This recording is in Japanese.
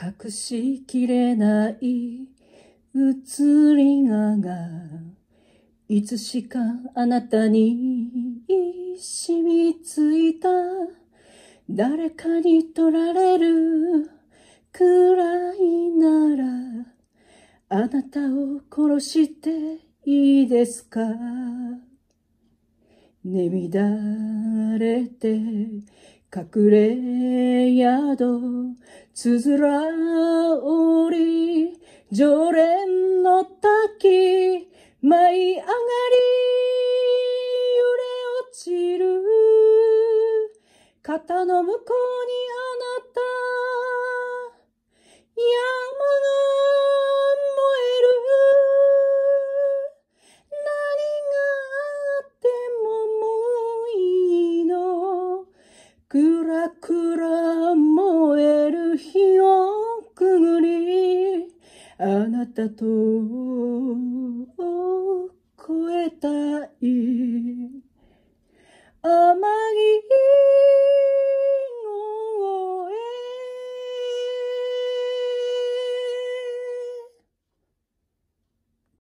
隠しきれない映りががいつしかあなたに染みついた誰かに取られるくらいならあなたを殺していいですかねみだれて隠れ宿つづら折り、常連の滝、舞い上がり、揺れ落ちる。肩の向こうにあなた、山が燃える。何があってももういいの。くらくら日をくぐり、あなたと越えたい。甘い